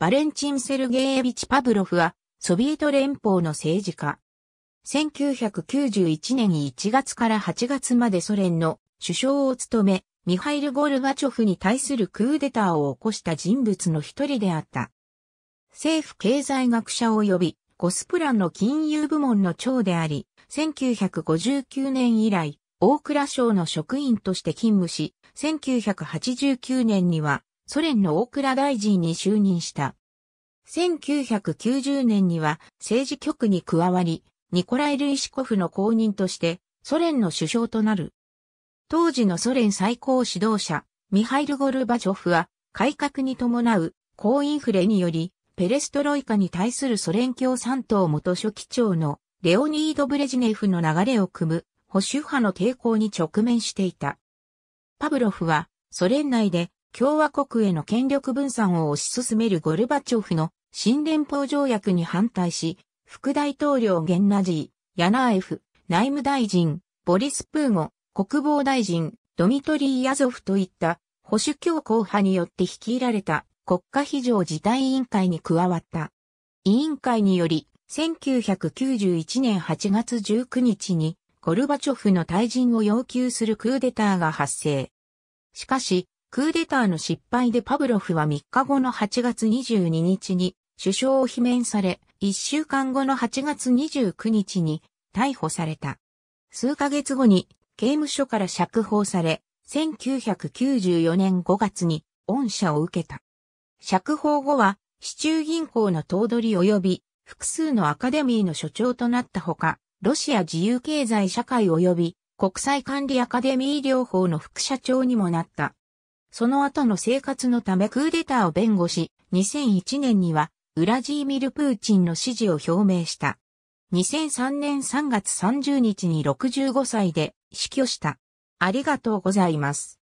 バレンチン・セルゲービチ・パブロフは、ソビエト連邦の政治家。1991年1月から8月までソ連の首相を務め、ミハイル・ゴルバチョフに対するクーデターを起こした人物の一人であった。政府経済学者及びゴスプランの金融部門の長であり、1959年以来、大蔵省の職員として勤務し、1989年にはソ連の大倉大臣に就任した。1990年には政治局に加わり、ニコライ・ルイシコフの後任としてソ連の首相となる。当時のソ連最高指導者、ミハイル・ゴルバチョフは改革に伴う高インフレにより、ペレストロイカに対するソ連共産党元書記長のレオニード・ブレジネフの流れを組む保守派の抵抗に直面していた。パブロフはソ連内で共和国への権力分散を推し進めるゴルバチョフの新連邦条約に反対し、副大統領ゲンナジー、ヤナーエフ、内務大臣、ボリス・プーゴ、国防大臣、ドミトリー・ヤゾフといった保守強硬派によって率いられた国家非常事態委員会に加わった。委員会により、1991年8月19日にゴルバチョフの退陣を要求するクーデターが発生。しかし、クーデターの失敗でパブロフは3日後の8月22日に首相を罷免され、1週間後の8月29日に逮捕された。数ヶ月後に刑務所から釈放され、1994年5月に恩赦を受けた。釈放後は、市中銀行の頭取及び複数のアカデミーの所長となったほか、ロシア自由経済社会及び国際管理アカデミー療法の副社長にもなった。その後の生活のためクーデターを弁護し、2001年にはウラジーミル・プーチンの支持を表明した。2003年3月30日に65歳で死去した。ありがとうございます。